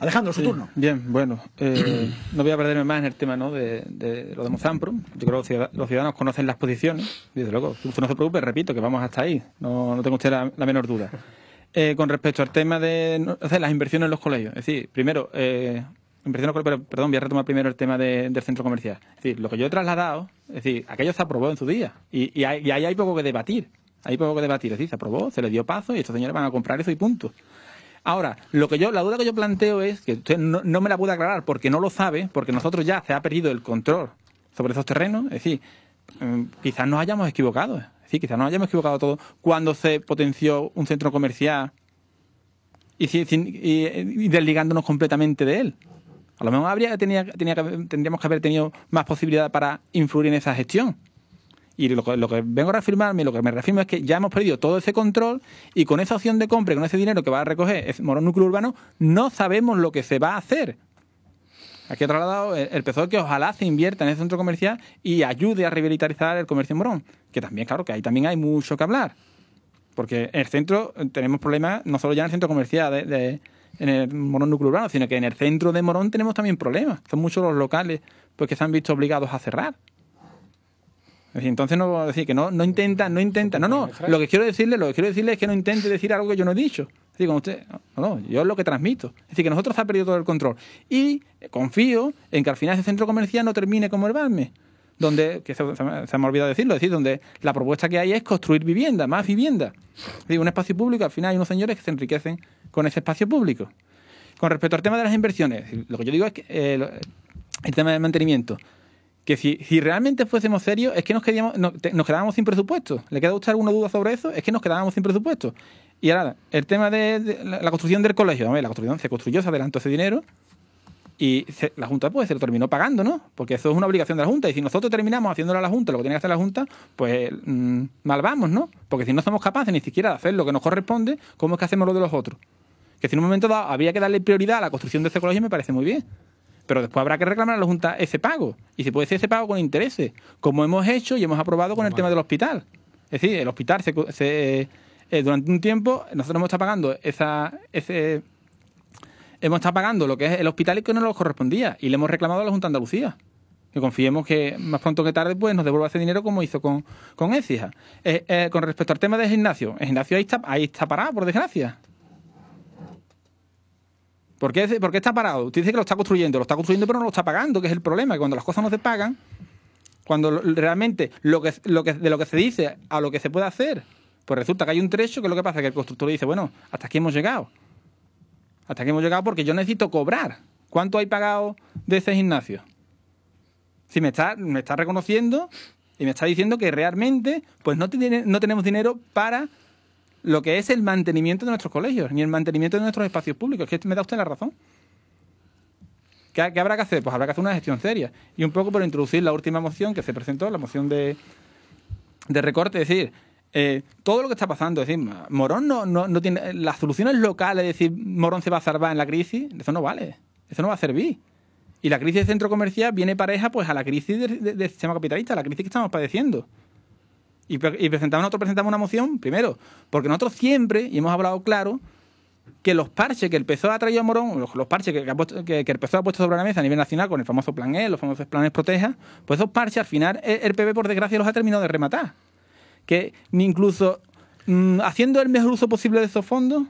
Alejandro, su turno. Bien, bueno, eh, no voy a perderme más en el tema de, lo de Mozampro. Yo creo que los ciudadanos conocen las posiciones. Desde luego, usted no se preocupe, repito, que vamos hasta ahí. No, tengo usted la, menor duda. Eh, con respecto al tema de las inversiones en los colegios, es decir, primero, eh, perdón, voy a retomar primero el tema del centro comercial. Es decir, lo que yo he trasladado, es decir, aquello se aprobó en su día y, y ahí hay poco que debatir. Hay poco que debatir, es decir, se aprobó, se le dio paso y estos señores van a comprar eso y punto. Ahora, lo que yo, la duda que yo planteo es, que usted no, me la puede aclarar porque no lo sabe, porque nosotros ya se ha perdido el control sobre esos terrenos, es decir, em, quizás nos hayamos equivocado, es decir, quizás nos hayamos equivocado todos cuando se potenció un centro comercial y, desligándonos completamente de él. A lo mejor habría, tenía, tendríamos que haber tenido más posibilidad para influir en esa gestión. Y lo, que vengo a reafirmarme, lo que me reafirmo es que ya hemos perdido todo ese control y con esa opción de compra y con ese dinero que va a recoger Morón Núcleo Urbano, no sabemos lo que se va a hacer. Aquí he trasladado el, el que ojalá se invierta en ese centro comercial y ayude a revitalizar el comercio en Morón. Que también, claro, que ahí también hay mucho que hablar. Porque en el centro eh, tenemos problemas, no solo ya en el centro comercial en el Morón Núcleo Urbano, sino que en el centro de Morón tenemos también problemas. Son muchos los locales pues, que se han visto obligados a cerrar. Entonces no a decir que no, no intenta, no intenta. No, no. Lo que quiero decirle, lo que quiero decirle es que no intente decir algo que yo no he dicho. usted, no, yo es lo que transmito. Es decir, que nosotros ha perdido todo el control. Y confío en que al final ese centro comercial no termine como el BAME donde, que se, me ha olvidado decirlo, decir, donde la propuesta que hay es construir vivienda, más vivienda. Digo, un espacio público, al final hay unos señores que se enriquecen con ese espacio público. Con respecto al tema de las inversiones, lo que yo digo es que eh, el tema del mantenimiento que si, si, realmente fuésemos serios, es que nos, nos quedábamos sin presupuesto. ¿Le queda usted alguna duda sobre eso? Es que nos quedábamos sin presupuesto. Y ahora, el tema de, la, construcción del colegio. A ver, la construcción se construyó, se adelantó ese dinero y la Junta pues se lo terminó pagando, ¿no? Porque eso es una obligación de la Junta. Y si nosotros terminamos haciéndolo a la Junta, lo que tiene que hacer la Junta, pues mm, mal vamos, ¿no? Porque si no somos capaces ni siquiera de hacer lo que nos corresponde, ¿cómo es que hacemos lo de los otros? Que si en un momento dado había que darle prioridad a la construcción de ese colegio, me parece muy bien. Pero después habrá que reclamar a la Junta ese pago. Y se puede hacer ese pago con intereses, como hemos hecho y hemos aprobado con el tema del hospital. Es decir, el hospital se, eh, durante un tiempo nosotros hemos estado pagando esa, ese, hemos estado pagando lo que es el hospital y que no nos correspondía. Y le hemos reclamado a la Junta de Andalucía. Que confiemos que más pronto que tarde pues nos devuelva ese dinero como hizo con, con eh, eh, con respecto al tema del gimnasio, el gimnasio ahí está, ahí está parado, por desgracia. ¿Por qué, está parado? Usted dice que lo está construyendo, lo está construyendo pero no lo está pagando, que es el problema, que cuando las cosas no se pagan, cuando realmente lo que, lo que, de lo que se dice a lo que se puede hacer, pues resulta que hay un trecho que lo que pasa, que el constructor dice, bueno, hasta aquí hemos llegado. Hasta aquí hemos llegado porque yo necesito cobrar. ¿Cuánto hay pagado de ese gimnasio? Si me está, me está reconociendo y me está diciendo que realmente pues no, tiene, no tenemos dinero para lo que es el mantenimiento de nuestros colegios, ni el mantenimiento de nuestros espacios públicos. que me da usted la razón. ¿Qué, habrá que hacer? Pues habrá que hacer una gestión seria. Y un poco por introducir la última moción que se presentó, la moción de, de recorte, es decir, eh, todo lo que está pasando, es decir, Morón no, no, no tiene. Las soluciones locales, es decir, Morón se va a salvar en la crisis, eso no vale. Eso no va a servir. Y la crisis del centro comercial viene pareja pues a la crisis del sistema capitalista, a la crisis que estamos padeciendo. Y, presentamos, nosotros presentamos una moción, primero, porque nosotros siempre, y hemos hablado claro, que los parches que el PSOE ha traído a Morón, los, parches que, que, el PSOE ha puesto sobre la mesa a nivel nacional con el famoso plan E, los famosos planes Proteja, pues esos parches al final e, el, PB PP por desgracia los ha terminado de rematar. Que ni incluso mm, haciendo el mejor uso posible de esos fondos,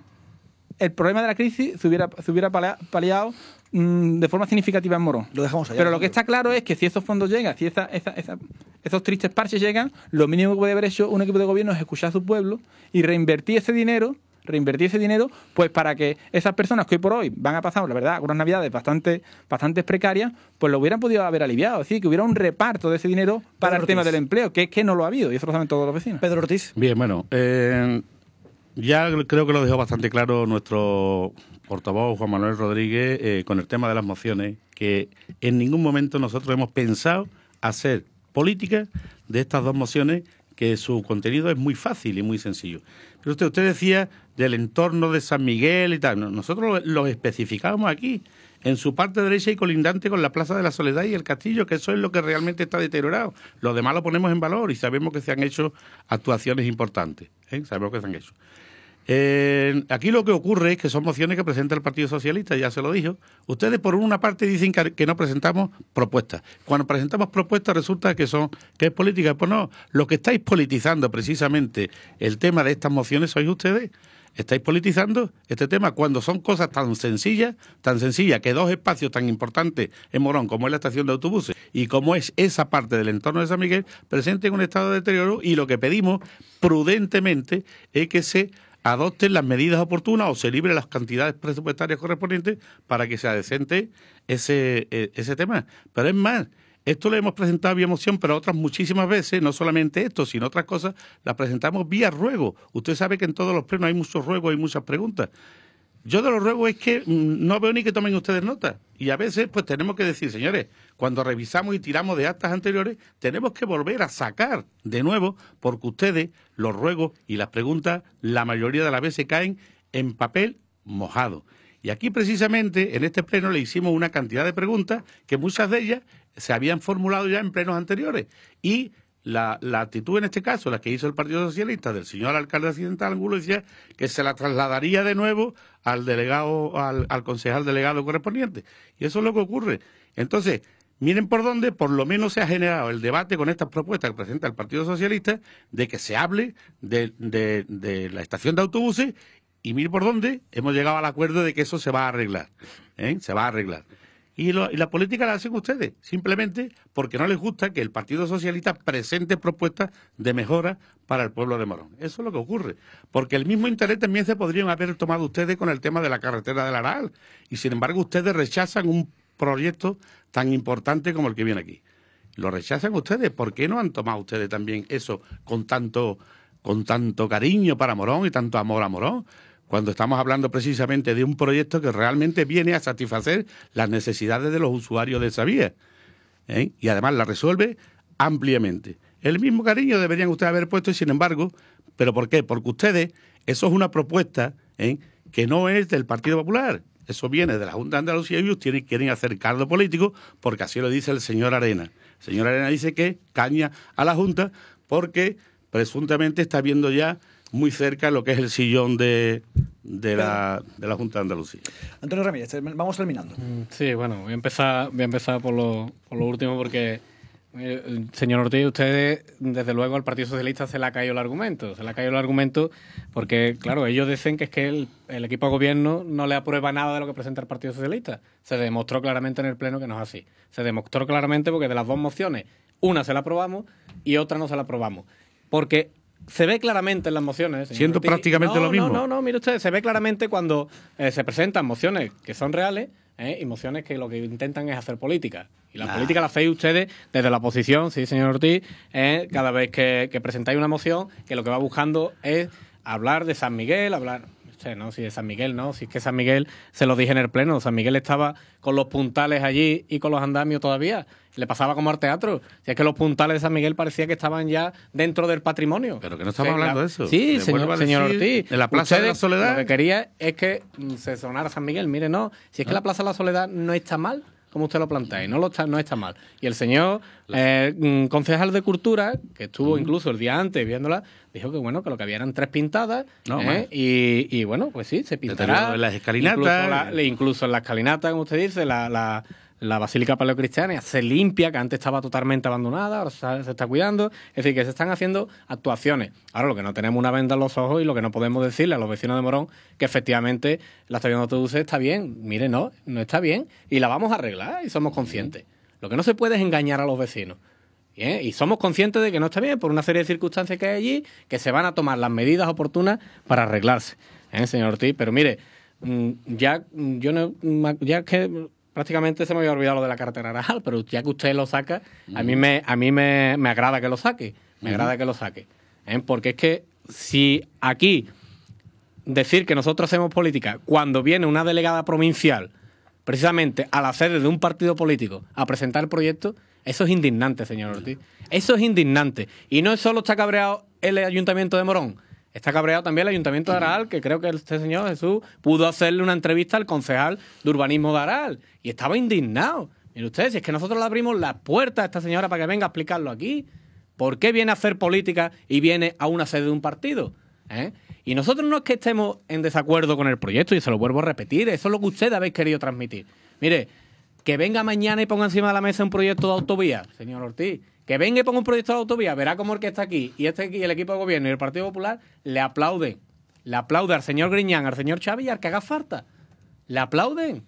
el problema de la crisis se hubiera, se hubiera paliado Mm, de forma significativa en Morón. Lo dejamos allá. Pero lo que está claro es que si esos fondos llegan, si esos tristes parches llegan, lo mínimo que puede haber hecho un equipo de gobierno es escuchar a su pueblo y reinvertir ese dinero reinvertir ese dinero, pues para que esas personas que hoy por hoy van a pasar, la verdad, unas navidades bastante, bastante precarias, pues lo hubieran podido haber aliviado. Es decir, que hubiera un reparto de ese dinero para el tema del empleo, que es que no lo ha habido, y eso lo saben todos los vecinos. Pedro Ortiz. Bien, bueno, eh, ya creo que lo dejó bastante claro nuestro portavoz Juan Manuel Rodríguez eh, con el tema de las mociones, que en ningún momento nosotros hemos pensado hacer política de estas dos mociones que su contenido es muy fácil y muy sencillo. Pero usted, usted decía del entorno de San Miguel y tal. Nosotros lo especificamos aquí, en su parte derecha y colindante con la Plaza de la Soledad y el Castillo, que eso es lo que realmente está deteriorado. Lo demás lo ponemos en valor y sabemos que se han hecho actuaciones importantes. ¿eh? Sabemos que se han hecho. Eh, aquí lo que ocurre es que son mociones que presenta el Partido Socialista, ya se lo dijo. Ustedes por una parte dicen que no presentamos propuestas. Cuando presentamos propuestas resulta que son que es política. Pues no, lo que estáis politizando precisamente el tema de estas mociones sois ustedes. Estáis politizando este tema cuando son cosas tan sencillas, tan sencillas que dos espacios tan importantes en Morón como es la estación de autobuses y como es esa parte del entorno de San Miguel presenten un estado de deterioro y lo que pedimos prudentemente es que se adopten las medidas oportunas o se libren las cantidades presupuestarias correspondientes para que se adecente ese, e, ese tema. Pero es más, esto lo hemos presentado vía moción, pero otras muchísimas veces, no solamente esto, sino otras cosas, las presentamos vía ruego. Usted sabe que en todos los plenos hay muchos ruegos y muchas preguntas. Yo de lo ruego es que mm, no veo ni que tomen ustedes nota. Y a veces pues tenemos que decir, señores, cuando revisamos y tiramos de actas anteriores, tenemos que volver a sacar de nuevo, porque ustedes, los ruegos y las preguntas, la mayoría de las veces caen en papel mojado. Y aquí precisamente en este pleno le hicimos una cantidad de preguntas que muchas de ellas se habían formulado ya en plenos anteriores. Y la, la, actitud en este caso, la que hizo el Partido Socialista del señor alcalde accidental Angulo, decía que se la trasladaría de nuevo al delegado, al, concejal delegado correspondiente. Y eso es lo que ocurre. Entonces, miren por dónde por lo menos se ha generado el debate con estas propuestas que presenta el Partido Socialista de que se hable de, la estación de autobuses y miren por dónde hemos llegado al acuerdo de que eso se va a arreglar. ¿eh? Se va a arreglar. Y, la política la hacen ustedes, simplemente porque no les gusta que el Partido Socialista presente propuestas de mejora para el pueblo de Morón. Eso es lo que ocurre, porque el mismo interés también se podrían haber tomado ustedes con el tema de la carretera del Aral, y sin embargo ustedes rechazan un proyecto tan importante como el que viene aquí. Lo rechazan ustedes, ¿por qué no han tomado ustedes también eso con tanto, con tanto cariño para Morón y tanto amor a Morón? cuando estamos hablando precisamente de un proyecto que realmente viene a satisfacer las necesidades de los usuarios de esa vía ¿eh? y además la resuelve ampliamente. El mismo cariño deberían ustedes haber puesto y sin embargo, ¿pero por qué? Porque ustedes, eso es una propuesta ¿eh? que no es del Partido Popular, eso viene de la Junta de Andalucía y ustedes quieren hacer cargo político porque así lo dice el señor Arena. El señor Arena dice que caña a la Junta porque presuntamente está viendo ya muy cerca lo que es el sillón de, de, la, de la, Junta de Andalucía. Antonio Ramírez, vamos terminando. Mm, sí, bueno, voy a empezar, voy a empezar por, lo, último porque... Eh, señor Ortiz, usted desde luego, al Partido Socialista se le ha caído el argumento. Se le ha caído el argumento porque, claro, ellos dicen que es que el, el, equipo de gobierno no le aprueba nada de lo que presenta el Partido Socialista. Se demostró claramente en el Pleno que no es así. Se demostró claramente porque de las dos mociones, una se la aprobamos y otra no se la aprobamos. Porque se ve claramente en las mociones. Siendo prácticamente lo mismo. No, no, no, mire usted, se ve claramente cuando eh, se presentan mociones que son reales eh, y mociones que lo que intentan es hacer política. Y la ah. política la hacéis ustedes desde la oposición, sí, señor Ortiz, eh, cada vez que presentáis una moción que lo que va buscando es hablar de San Miguel, hablar no, si de San Miguel, no. Si es que San Miguel, se lo dije en el pleno, San Miguel estaba con los puntales allí y con los andamios todavía. Le pasaba como al teatro. Si es que los puntales de San Miguel parecía que estaban ya dentro del patrimonio. Pero que no estamos hablando de eso. Sí, señor, Ortiz. En la Plaza de la Soledad. Lo que quería es que mm, se sonara San Miguel. Mire, no. Si es que ah. la Plaza de la Soledad no está mal como usted lo plantea, y no, lo está, no está mal. Y el señor eh, mm, concejal de Cultura, que estuvo incluso el día antes viéndola, dijo que bueno, que lo que había eran tres pintadas, no, ¿eh? y, bueno, pues sí, se pintará. En las escalinatas. Incluso, en las escalinatas, como usted dice, la la Basílica Paleocristiana se limpia, que antes estaba totalmente abandonada, ahora se, está cuidando. Es decir, que se están haciendo actuaciones. Ahora lo que no tenemos una venda en los ojos y lo que no podemos decirle a los vecinos de Morón que efectivamente la estación de autobuses está bien. Mire, no, no está bien y la vamos a arreglar y somos conscientes. Lo que no se puede es engañar a los vecinos. ¿eh? Y somos conscientes de que no está bien por una serie de circunstancias que hay allí, que se van a tomar las medidas oportunas para arreglarse, ¿eh, señor Ortiz. Pero mire, mm, ya mm, yo no, mm, ya que prácticamente se me había olvidado lo de la cartera naranjal, pero ya que usted lo saca, a mí me, a mí me, agrada que lo saque. Me agrada que lo saque. ¿eh? Porque es que si aquí decir que nosotros hacemos política cuando viene una delegada provincial precisamente a la sede de un partido político a presentar el proyecto, eso es indignante, señor Ortiz. Eso es indignante. Y no es solo está cabreado el ayuntamiento de Morón, Está cabreado también el Ayuntamiento de Aral, que creo que este señor Jesús pudo hacerle una entrevista al concejal de urbanismo de Aral y estaba indignado. Mire usted, si es que nosotros le abrimos la puerta a esta señora para que venga a explicarlo aquí, ¿por qué viene a hacer política y viene a una sede de un partido? ¿Eh? Y nosotros no es que estemos en desacuerdo con el proyecto, y se lo vuelvo a repetir, eso es lo que ustedes habéis querido transmitir. Mire, que venga mañana y ponga encima de la mesa un proyecto de autovía, señor Ortiz, que venga y ponga un proyecto de autovía, verá como el que está aquí y este aquí, el equipo de gobierno y el Partido Popular le aplauden. Le aplauden al señor Griñán, al señor Chávez y al que haga falta. Le aplauden.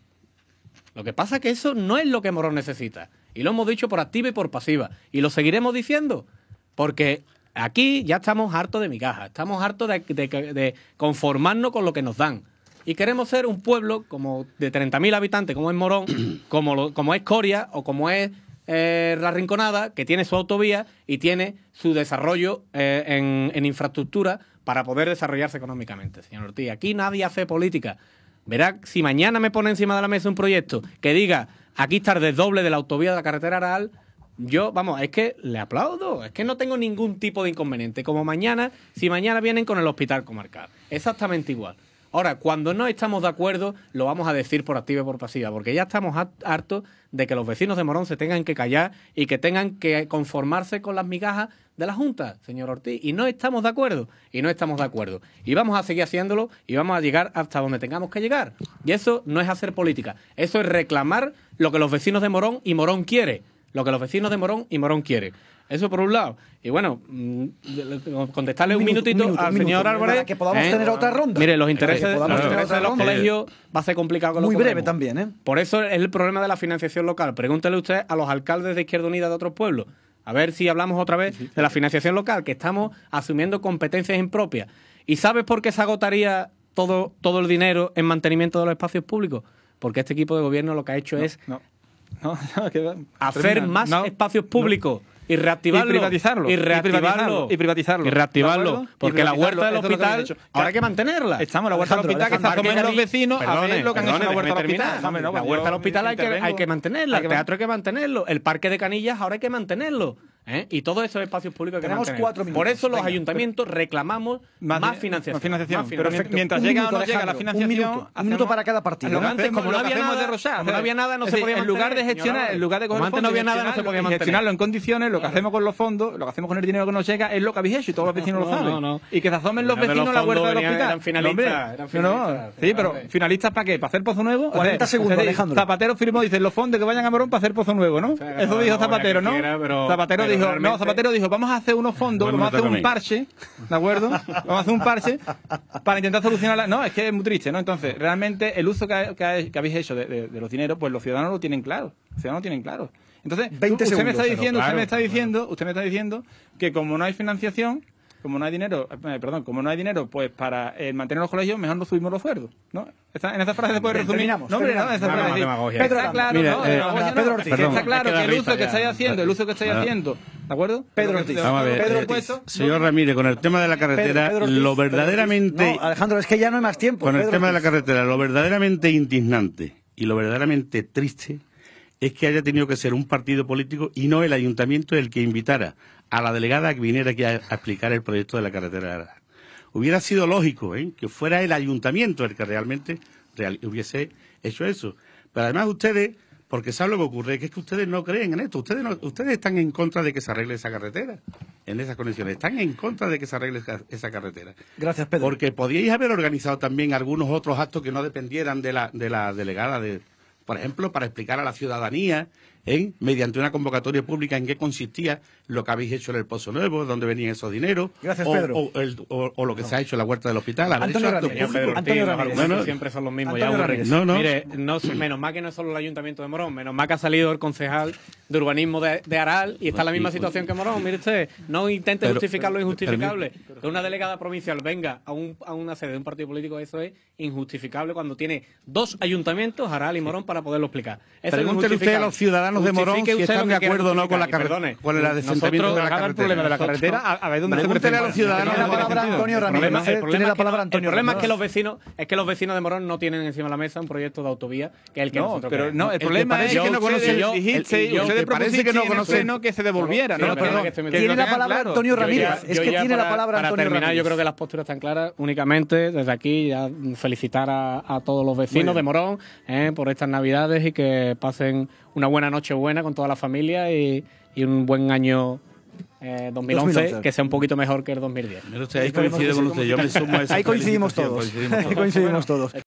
Lo que pasa es que eso no es lo que Morón necesita. Y lo hemos dicho por activa y por pasiva. Y lo seguiremos diciendo. Porque aquí ya estamos hartos de migajas. Estamos hartos de, conformarnos con lo que nos dan y queremos ser un pueblo como de 30.000 habitantes, como es Morón, como, como es Coria o como es eh, la Rinconada, que tiene su autovía y tiene su desarrollo eh, en, infraestructura para poder desarrollarse económicamente, señor Ortiz. Aquí nadie hace política. Verá, si mañana me pone encima de la mesa un proyecto que diga aquí está el doble de la autovía de la carretera Aral, yo, vamos, es que le aplaudo, es que no tengo ningún tipo de inconveniente. Como mañana, si mañana vienen con el hospital comarcal, exactamente igual. Ahora, cuando no estamos de acuerdo, lo vamos a decir por activa y por pasiva, porque ya estamos hartos de que los vecinos de Morón se tengan que callar y que tengan que conformarse con las migajas de la Junta, señor Ortiz. Y no estamos de acuerdo, y no estamos de acuerdo. Y vamos a seguir haciéndolo y vamos a llegar hasta donde tengamos que llegar. Y eso no es hacer política, eso es reclamar lo que los vecinos de Morón y Morón quieren, Lo que los vecinos de Morón y Morón quieren. Eso por un lado. Y bueno, mm, contestarle un, minutito al señor Álvarez. que podamos eh, tener otra ronda. Mire, los intereses, de los colegios va a ser complicado con Muy breve también, ¿eh? Por eso es el problema de la financiación local. Pregúntele usted a los alcaldes de Izquierda Unida de otros pueblos. A ver si hablamos otra vez de la financiación local, que estamos asumiendo competencias impropias. ¿Y sabes por qué se agotaría todo, el dinero en mantenimiento de los espacios públicos? Porque este equipo de gobierno lo que ha hecho es no, hacer más espacios públicos y reactivarlo. Y privatizarlo. Y reactivarlo. Y privatizarlo. Y reactivarlo. Porque la huerta del hospital. Ahora hay que mantenerla. Estamos, la huerta del hospital que están comiendo los vecinos a ver lo que han hecho la huerta del hospital. La pues huerta del hospital hay que mantenerla. El teatro hay que mantenerlo. El parque de canillas ahora hay que mantenerlo. ¿eh? y todos esos espacios públicos que tenemos cuatro minutos. Por eso los ayuntamientos reclamamos más, financiación, más financiación. Pero mientras llega o no llega la financiación, un minuto, un minuto para cada partido. antes, como no había nada no se podía en lugar de gestionar, en lugar de coger antes no había nada, no se podía gestionarlo en condiciones. Lo que hacemos con los fondos, lo que hacemos con el dinero que nos llega es lo que habéis hecho y todos los vecinos lo saben. Y que se asomen los vecinos a la huerta del hospital. Eran finalistas. Sí, pero finalistas para qué? Para hacer pozo nuevo. 40 segundos, Alejandro. Zapatero firmó, dice los fondos que vayan a Morón para hacer pozo nuevo, ¿no? Eso dijo Zapatero, ¿no? Zapatero no, Zapatero dijo, vamos a hacer unos fondos, vamos a hacer un parche, ¿de acuerdo? Vamos a hacer un parche para intentar solucionar la... No, es que es muy triste, ¿no? Entonces, realmente el uso que, habéis hecho de, los dineros, pues los ciudadanos lo tienen claro, los ciudadanos lo tienen claro. Entonces, usted, me está diciendo, usted me está diciendo, usted me está diciendo que como no hay financiación, como no hay dinero, eh, perdón, como no hay dinero, pues para eh, mantener los colegios, mejor nos subimos los sueldos, ¿no? en esa frase se puede resumir. No, hombre, no, esa frase. Pedro, está ah, claro, eh, Pedro Ortiz. está claro que el uso que estáis haciendo, el uso que estáis haciendo, ¿de acuerdo? Pedro Ortiz. Pedro Señor Ramírez, con el tema de la carretera, lo verdaderamente. Alejandro, es que ya no hay más tiempo. Con el tema de la carretera, lo verdaderamente indignante y lo verdaderamente triste es que haya tenido que ser un partido político y no el ayuntamiento el que invitara a la delegada que viniera aquí a, explicar el proyecto de la carretera Hubiera sido lógico ¿eh? que fuera el ayuntamiento el que realmente hubiese hecho eso. Pero además ustedes, porque saben lo que ocurre, que es que ustedes no creen en esto. Ustedes, ustedes están en contra de que se arregle esa carretera en esas condiciones. Están en contra de que se arregle esa carretera. Gracias, Pedro. Porque podíais haber organizado también algunos otros actos que no dependieran de la, de la delegada de, por ejemplo, para explicar a la ciudadanía ¿eh? mediante una convocatoria pública en qué consistía lo que habéis hecho en el Pozo Nuevo, dónde venían esos dineros, Gracias, o, Pedro. O, lo que se ha hecho en la huerta del hospital. Antonio Ramírez, Antonio siempre son los mismos. Ya no, no. Mire, menos más que no es solo el Ayuntamiento de Morón, menos más que ha salido el concejal de urbanismo de, Aral y está en la misma pues. situación que Morón. Mire usted, no intente justificar lo injustificable. que una delegada provincial venga a, una sede de un partido político, eso es injustificable cuando tiene dos ayuntamientos, Aral y Morón, para poderlo explicar. Pregúntele usted a los ciudadanos de Morón si están de acuerdo o no con la carretera. Con el de la carretera. de la carretera, a ver dónde tener a los ciudadanos. La palabra Antonio Ramírez. El problema es que los vecinos es que los vecinos de Morón no tienen encima de la mesa un proyecto de autovía que es el que no, nosotros pero no, el, problema es que no conoce yo, que no conocen que se devolviera, tiene la palabra Antonio Ramírez, es que tiene la palabra Antonio Ramírez. Para terminar, yo creo que las posturas están claras, únicamente desde aquí ya felicitar a, todos los vecinos de Morón por estas Navidades y que pasen una buena noche buena con toda la familia y, y un buen año 2011, eh, que sea un poquito mejor que el 2010. ahí coincide con usted. Yo me sumo a Ahí Coincidimos todos. Ahí coincidimos todos.